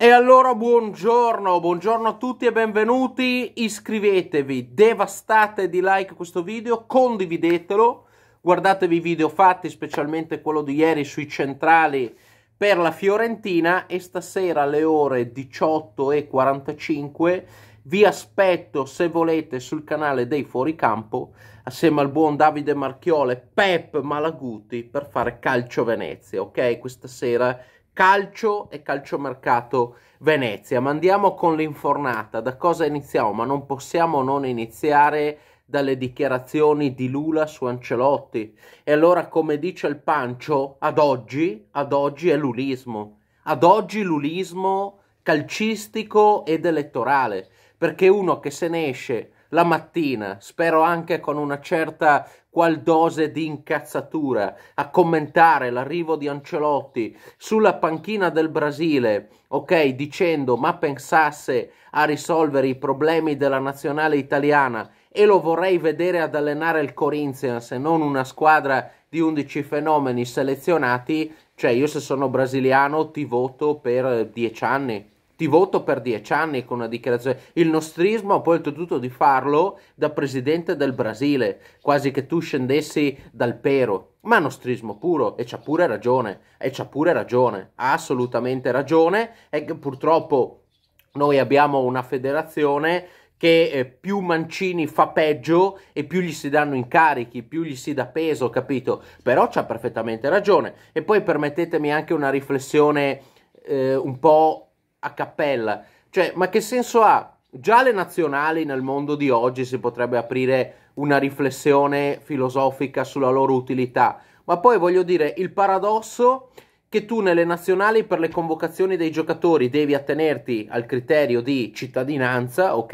E allora buongiorno, buongiorno a tutti e benvenuti, iscrivetevi, devastate di like questo video, condividetelo, guardatevi i video fatti, specialmente quello di ieri sui centrali per la Fiorentina e stasera alle ore 18.45 vi aspetto se volete sul canale dei Fuoricampo assieme al buon Davide Marchiole, Pep Malaguti per fare Calcio Venezia, ok? Questa sera calcio e calciomercato Venezia. Ma andiamo con l'infornata. Da cosa iniziamo? Ma non possiamo non iniziare dalle dichiarazioni di Lula su Ancelotti. E allora, come dice il Pancio, ad oggi, ad oggi è lulismo. Ad oggi lulismo calcistico ed elettorale, perché uno che se ne esce la mattina, spero anche con una certa qual dose di incazzatura, a commentare l'arrivo di Ancelotti sulla panchina del Brasile, ok, dicendo ma pensasse a risolvere i problemi della nazionale italiana e lo vorrei vedere ad allenare il Corinthians e non una squadra di 11 fenomeni selezionati, cioè io se sono brasiliano ti voto per 10 anni ti voto per dieci anni con una dichiarazione. Il nostrismo ha poi oltretutto di farlo da presidente del Brasile, quasi che tu scendessi dal pero. Ma è nostrismo puro, e c'ha pure ragione, e c'ha pure ragione, ha assolutamente ragione, e purtroppo noi abbiamo una federazione che eh, più Mancini fa peggio e più gli si danno incarichi, più gli si dà peso, capito? Però c'ha perfettamente ragione. E poi permettetemi anche una riflessione eh, un po' a cappella. Cioè, ma che senso ha? Già le nazionali nel mondo di oggi si potrebbe aprire una riflessione filosofica sulla loro utilità, ma poi voglio dire il paradosso che tu nelle nazionali per le convocazioni dei giocatori devi attenerti al criterio di cittadinanza, ok?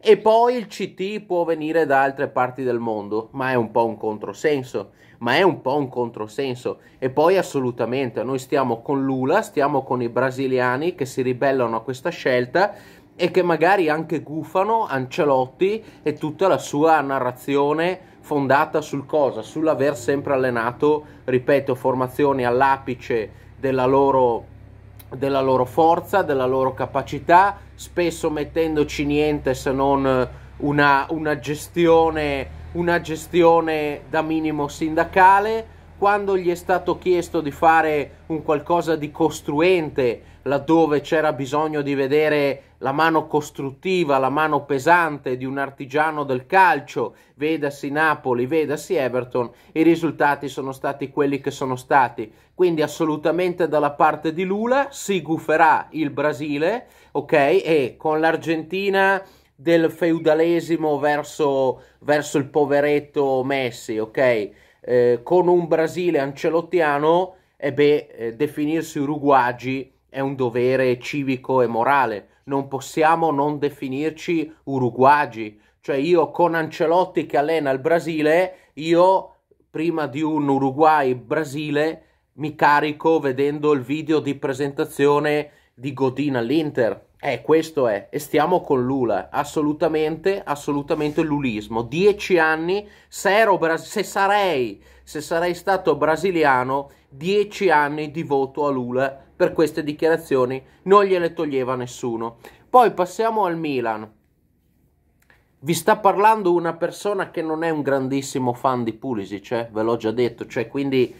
E poi il CT può venire da altre parti del mondo, ma è un po' un controsenso ma è un po' un controsenso. E poi assolutamente, noi stiamo con Lula, stiamo con i brasiliani che si ribellano a questa scelta e che magari anche gufano Ancelotti e tutta la sua narrazione fondata sul cosa? Sull'aver sempre allenato, ripeto, formazioni all'apice della loro, della loro forza, della loro capacità, spesso mettendoci niente se non una, una gestione una gestione da minimo sindacale, quando gli è stato chiesto di fare un qualcosa di costruente, laddove c'era bisogno di vedere la mano costruttiva, la mano pesante di un artigiano del calcio, vedasi Napoli, vedasi Everton, i risultati sono stati quelli che sono stati. Quindi assolutamente dalla parte di Lula si guferà il Brasile, ok? E con l'Argentina del feudalesimo verso, verso il poveretto Messi, ok? Eh, con un Brasile ancelottiano, e beh, eh, definirsi uruguagi è un dovere civico e morale. Non possiamo non definirci uruguagi. Cioè io con Ancelotti che allena il Brasile, io prima di un Uruguay-Brasile mi carico vedendo il video di presentazione di Godin all'Inter eh, questo è, e stiamo con Lula, assolutamente, assolutamente lulismo. Dieci anni, se, se, sarei, se sarei stato brasiliano, dieci anni di voto a Lula per queste dichiarazioni, non gliele toglieva nessuno. Poi passiamo al Milan. Vi sta parlando una persona che non è un grandissimo fan di Pulisic, eh? ve l'ho già detto, cioè quindi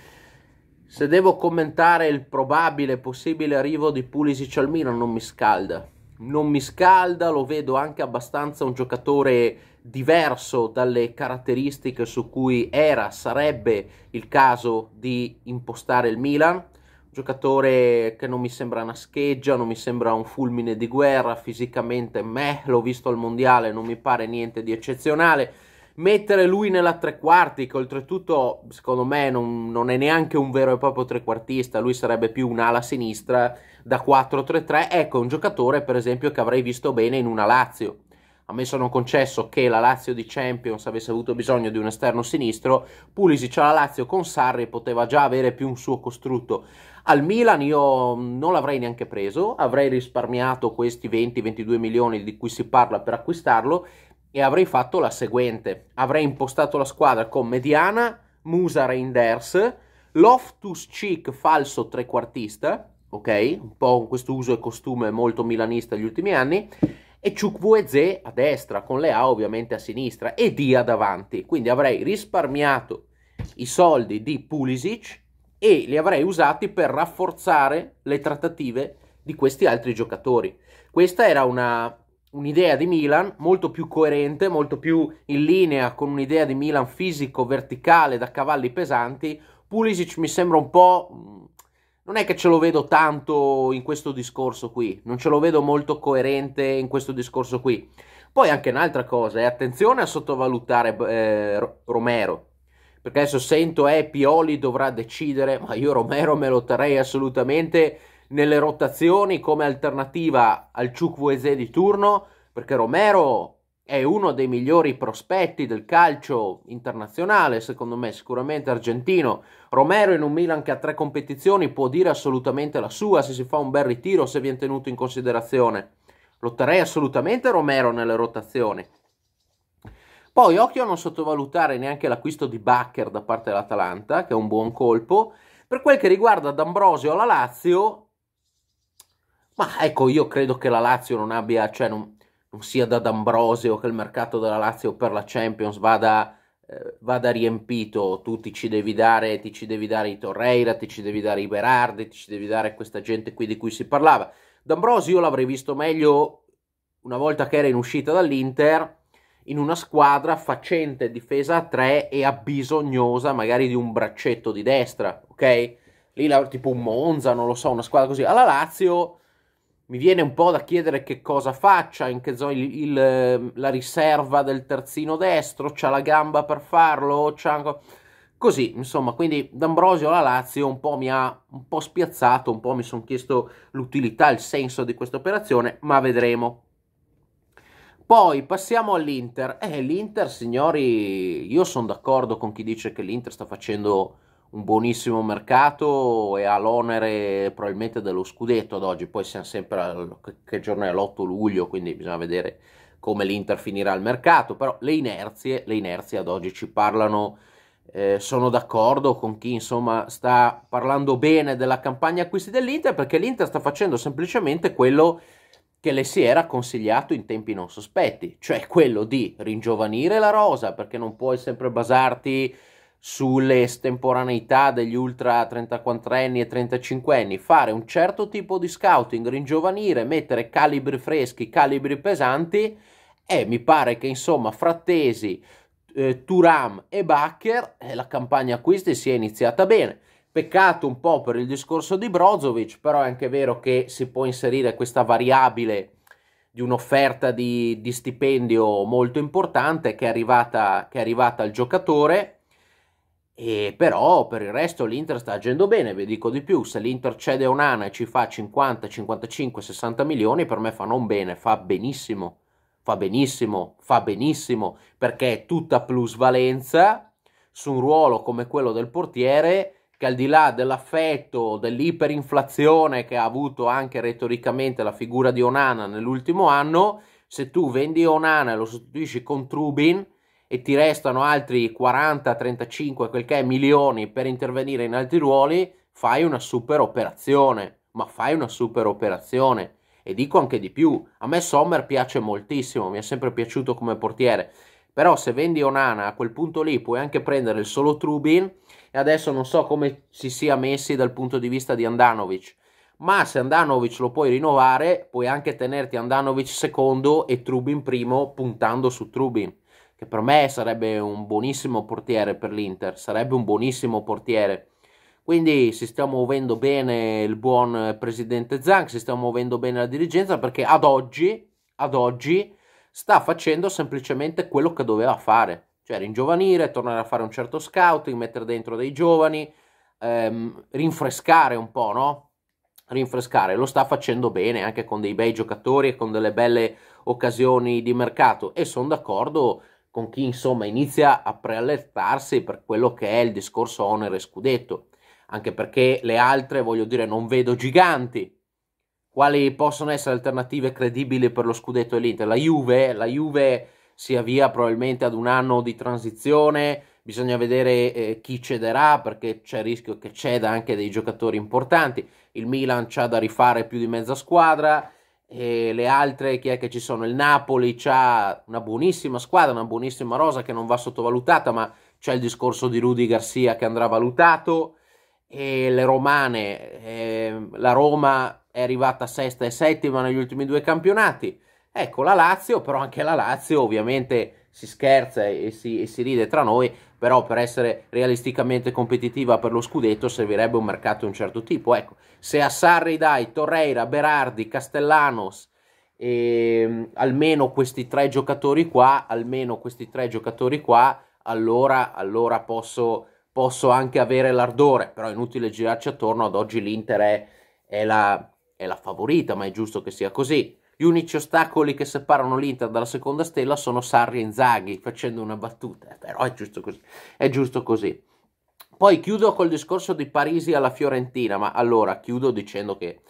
se devo commentare il probabile possibile arrivo di Pulisic al Milan non mi scalda. Non mi scalda, lo vedo anche abbastanza un giocatore diverso dalle caratteristiche su cui era, sarebbe il caso di impostare il Milan. Un giocatore che non mi sembra una scheggia, non mi sembra un fulmine di guerra, fisicamente meh, l'ho visto al mondiale, non mi pare niente di eccezionale mettere lui nella tre quarti, che oltretutto secondo me non, non, è neanche un vero e proprio trequartista, lui sarebbe più un'ala sinistra da 4-3-3, ecco un giocatore per esempio che avrei visto bene in una Lazio. A me sono concesso che la Lazio di Champions avesse avuto bisogno di un esterno sinistro, Pulisic alla Lazio con Sarri poteva già avere più un suo costrutto. Al Milan io non l'avrei neanche preso, avrei risparmiato questi 20-22 milioni di cui si parla per acquistarlo e avrei fatto la seguente. Avrei impostato la squadra con Mediana, Musa Reinders, Loftus Cheek falso trequartista, ok? Un po' questo uso e costume molto milanista negli ultimi anni, e Chukwueze a destra, con Lea ovviamente a sinistra, e Dia davanti. Quindi avrei risparmiato i soldi di Pulisic e li avrei usati per rafforzare le trattative di questi altri giocatori. Questa era una un'idea di Milan molto più coerente, molto più in linea con un'idea di Milan fisico, verticale, da cavalli pesanti. Pulisic mi sembra un po'... Mm, non è che ce lo vedo tanto in questo discorso qui, non ce lo vedo molto coerente in questo discorso qui. Poi anche un'altra cosa, è attenzione a sottovalutare eh, Romero, perché adesso sento eh, Pioli dovrà decidere, ma io Romero me lo terrei assolutamente nelle rotazioni come alternativa al Ciucvuese di turno, perché Romero è uno dei migliori prospetti del calcio internazionale, secondo me, sicuramente argentino. Romero in un Milan che ha tre competizioni può dire assolutamente la sua se si fa un bel ritiro, se viene tenuto in considerazione. Lotterei assolutamente Romero nelle rotazioni. Poi occhio a non sottovalutare neanche l'acquisto di Bacher da parte dell'Atalanta, che è un buon colpo. Per quel che riguarda D'Ambrosio alla Lazio, ma ecco, io credo che la Lazio non abbia, cioè non, non sia da D'Ambrosio che il mercato della Lazio per la Champions vada, eh, vada riempito, tu ti ci devi dare, ti ci devi dare i Torreira, ti ci devi dare i Berardi, ti ci devi dare questa gente qui di cui si parlava. D'Ambrosio io l'avrei visto meglio una volta che era in uscita dall'Inter, in una squadra facente difesa a tre e abbisognosa magari di un braccetto di destra, ok? Lì tipo un Monza, non lo so, una squadra così. Alla Lazio mi viene un po' da chiedere che cosa faccia, in che zona il, il, ehm, la riserva del terzino destro, c'ha la gamba per farlo, così, insomma, quindi D'Ambrosio alla Lazio un po' mi ha un po' spiazzato, un po' mi sono chiesto l'utilità, il senso di questa operazione, ma vedremo. Poi passiamo all'Inter. Eh, l'Inter, signori, io sono d'accordo con chi dice che l'Inter sta facendo un buonissimo mercato e ha l'onere probabilmente dello scudetto ad oggi, poi siamo sempre, al, che giorno è? L'8 luglio, quindi bisogna vedere come l'Inter finirà il mercato, però le inerzie, le inerzie ad oggi ci parlano, eh, sono d'accordo con chi insomma sta parlando bene della campagna acquisti dell'Inter perché l'Inter sta facendo semplicemente quello che le si era consigliato in tempi non sospetti, cioè quello di ringiovanire la rosa perché non puoi sempre basarti sulle estemporaneità degli ultra 34enni e 35enni, fare un certo tipo di scouting, ringiovanire, mettere calibri freschi, calibri pesanti e mi pare che insomma Frattesi, eh, Turam e Bacher eh, la campagna acquisti sia iniziata bene. Peccato un po' per il discorso di Brozovic, però è anche vero che si può inserire questa variabile di un'offerta di, di stipendio molto importante che è arrivata, che è arrivata al giocatore e però per il resto l'Inter sta agendo bene, vi dico di più, se l'Inter cede Onana e ci fa 50, 55, 60 milioni, per me fa non bene, fa benissimo, fa benissimo, fa benissimo, perché è tutta plusvalenza su un ruolo come quello del portiere, che al di là dell'affetto, dell'iperinflazione che ha avuto anche retoricamente la figura di Onana nell'ultimo anno, se tu vendi Onana e lo sostituisci con Trubin, e ti restano altri 40, 35, quel che è, milioni per intervenire in altri ruoli, fai una super operazione, ma fai una super operazione. E dico anche di più, a me Sommer piace moltissimo, mi è sempre piaciuto come portiere, però se vendi Onana a quel punto lì puoi anche prendere il solo Trubin e adesso non so come si sia messi dal punto di vista di Andanovic, ma se Andanovic lo puoi rinnovare puoi anche tenerti Andanovic secondo e Trubin primo puntando su Trubin che per me sarebbe un buonissimo portiere per l'Inter, sarebbe un buonissimo portiere. Quindi si sta muovendo bene il buon presidente Zank, si sta muovendo bene la dirigenza perché ad oggi, ad oggi sta facendo semplicemente quello che doveva fare, cioè ringiovanire, tornare a fare un certo scouting, mettere dentro dei giovani, ehm, rinfrescare un po', no? Rinfrescare, lo sta facendo bene anche con dei bei giocatori e con delle belle occasioni di mercato e sono d'accordo con chi insomma inizia a preallertarsi per quello che è il discorso onere scudetto, anche perché le altre, voglio dire, non vedo giganti. Quali possono essere alternative credibili per lo scudetto e l'Inter? La Juve, la Juve si avvia probabilmente ad un anno di transizione, bisogna vedere eh, chi cederà perché c'è il rischio che ceda anche dei giocatori importanti. Il Milan c'ha da rifare più di mezza squadra, e le altre chi è che ci sono? Il Napoli ha una buonissima squadra, una buonissima rosa che non va sottovalutata, ma c'è il discorso di Rudy Garcia che andrà valutato. E le romane, eh, la Roma è arrivata sesta e settima negli ultimi due campionati. Ecco la Lazio, però anche la Lazio ovviamente si scherza e si, e si, ride tra noi, però per essere realisticamente competitiva per lo scudetto servirebbe un mercato di un certo tipo. Ecco, se a Sarri dai Torreira, Berardi, Castellanos, e, ehm, almeno questi tre giocatori qua, almeno questi tre giocatori qua, allora, allora posso, posso, anche avere l'ardore, però è inutile girarci attorno, ad oggi l'Inter è, è, la, è la favorita, ma è giusto che sia così. Gli unici ostacoli che separano l'Inter dalla seconda stella sono Sarri e Inzaghi, facendo una battuta, eh, però è giusto così. È giusto così. Poi chiudo col discorso di Parisi alla Fiorentina, ma allora chiudo dicendo che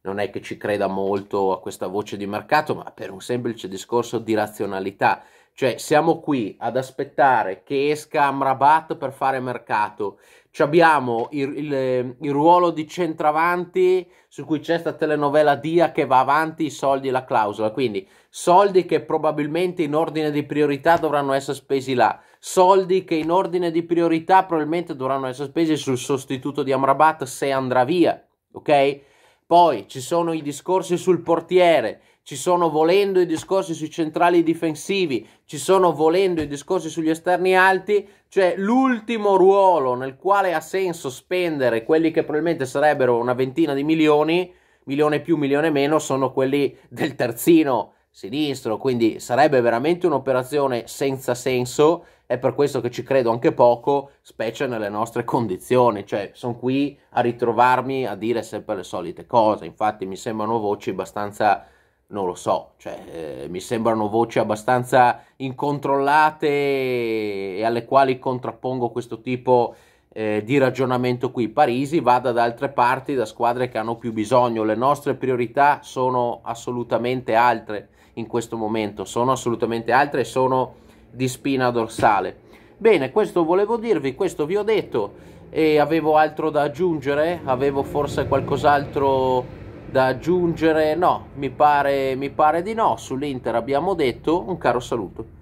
non è che ci creda molto a questa voce di mercato, ma per un semplice discorso di razionalità. Cioè siamo qui ad aspettare che esca Amrabat per fare mercato, abbiamo il, il, il, ruolo di centravanti su cui c'è sta telenovela Dia che va avanti i soldi e la clausola, quindi soldi che probabilmente in ordine di priorità dovranno essere spesi là, soldi che in ordine di priorità probabilmente dovranno essere spesi sul sostituto di Amrabat se andrà via, ok? Poi ci sono i discorsi sul portiere, ci sono volendo i discorsi sui centrali difensivi, ci sono volendo i discorsi sugli esterni alti, cioè l'ultimo ruolo nel quale ha senso spendere quelli che probabilmente sarebbero una ventina di milioni, milione più, milione meno, sono quelli del terzino sinistro, quindi sarebbe veramente un'operazione senza senso, è per questo che ci credo anche poco, specie nelle nostre condizioni, cioè sono qui a ritrovarmi a dire sempre le solite cose, infatti mi sembrano voci abbastanza non lo so, cioè, eh, mi sembrano voci abbastanza incontrollate e alle quali contrappongo questo tipo eh, di ragionamento qui. Parisi vada da altre parti, da squadre che hanno più bisogno, le nostre priorità sono assolutamente altre in questo momento, sono assolutamente altre e sono di spina dorsale. Bene, questo volevo dirvi, questo vi ho detto e avevo altro da aggiungere, avevo forse qualcos'altro da aggiungere? No, mi pare, mi pare di no. Sull'Inter abbiamo detto un caro saluto.